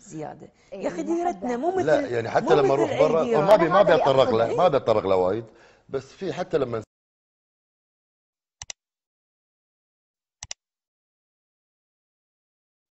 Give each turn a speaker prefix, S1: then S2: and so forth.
S1: زياده إيه، يا اخي ديرتنا مو مثل لا يعني حتى لما اروح برا ما
S2: بي ما بيتطرق له ما
S3: بيتطرق له وايد بس في حتى لما